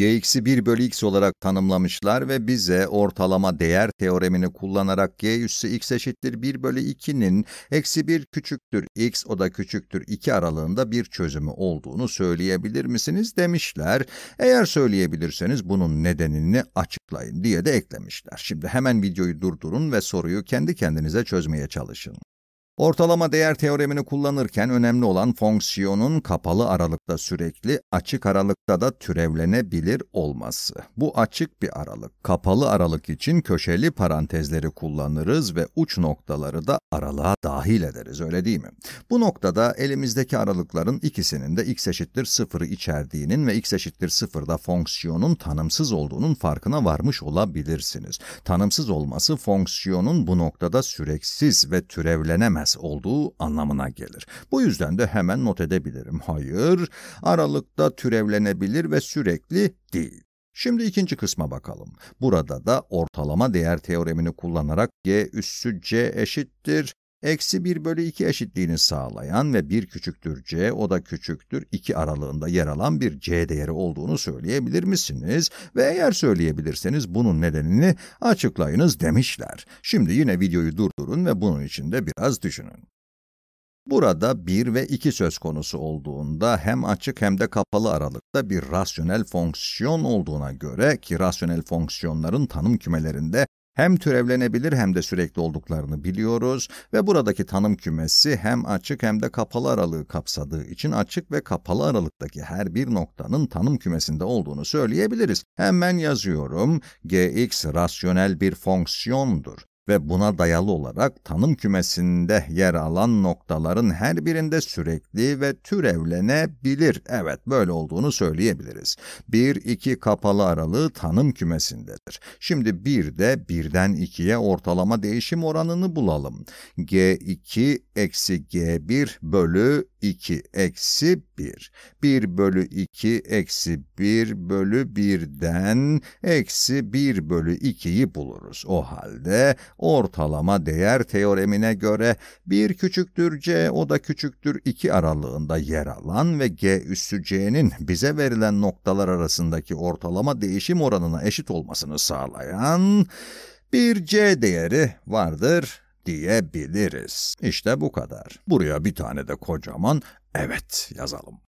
Gx'i 1 bölü x olarak tanımlamışlar ve bize ortalama değer teoremini kullanarak g üssü x eşittir 1 bölü 2'nin eksi 1 küçüktür x o da küçüktür 2 aralığında bir çözümü olduğunu söyleyebilir misiniz demişler. Eğer söyleyebilirseniz bunun nedenini açıklayın diye de eklemişler. Şimdi hemen videoyu durdurun ve soruyu kendi kendinize çözmeye çalışın. Ortalama değer teoremini kullanırken önemli olan fonksiyonun kapalı aralıkta sürekli, açık aralıkta da türevlenebilir olması. Bu açık bir aralık. Kapalı aralık için köşeli parantezleri kullanırız ve uç noktaları da aralığa dahil ederiz, öyle değil mi? Bu noktada elimizdeki aralıkların ikisinin de x eşittir 0'ı içerdiğinin ve x eşittir 0'da fonksiyonun tanımsız olduğunun farkına varmış olabilirsiniz. Tanımsız olması fonksiyonun bu noktada süreksiz ve türevlenemez etmez olduğu anlamına gelir. Bu yüzden de hemen not edebilirim. Hayır, aralıkta türevlenebilir ve sürekli değil. Şimdi ikinci kısma bakalım. Burada da ortalama değer teoremini kullanarak g üssü c eşittir eksi 1 bölü 2 eşitliğini sağlayan ve 1 küçüktür c, o da küçüktür 2 aralığında yer alan bir c değeri olduğunu söyleyebilir misiniz? Ve eğer söyleyebilirseniz bunun nedenini açıklayınız demişler. Şimdi yine videoyu durdurun ve bunun için de biraz düşünün. Burada 1 ve 2 söz konusu olduğunda hem açık hem de kapalı aralıkta bir rasyonel fonksiyon olduğuna göre ki rasyonel fonksiyonların tanım kümelerinde hem türevlenebilir hem de sürekli olduklarını biliyoruz ve buradaki tanım kümesi hem açık hem de kapalı aralığı kapsadığı için açık ve kapalı aralıktaki her bir noktanın tanım kümesinde olduğunu söyleyebiliriz. Hemen yazıyorum. gx rasyonel bir fonksiyondur ve buna dayalı olarak tanım kümesinde yer alan noktaların her birinde sürekli ve türevlenebilir. Evet böyle olduğunu söyleyebiliriz. 1-2 kapalı aralığı tanım kümesindedir. Şimdi 1 de 1'den 2'ye ortalama değişim oranını bulalım. G2 eksi G1 bölü 2 eksi 1. 1 bölü 2 eksi 1 bölü 1'den eksi 1 bölü 2'yi buluruz. O halde ortalama değer teoremine göre 1 küçüktür c o da küçüktür 2 aralığında yer alan ve g üssü c'nin bize verilen noktalar arasındaki ortalama değişim oranına eşit olmasını sağlayan bir c değeri vardır diyebiliriz. İşte bu kadar. Buraya bir tane de kocaman evet yazalım.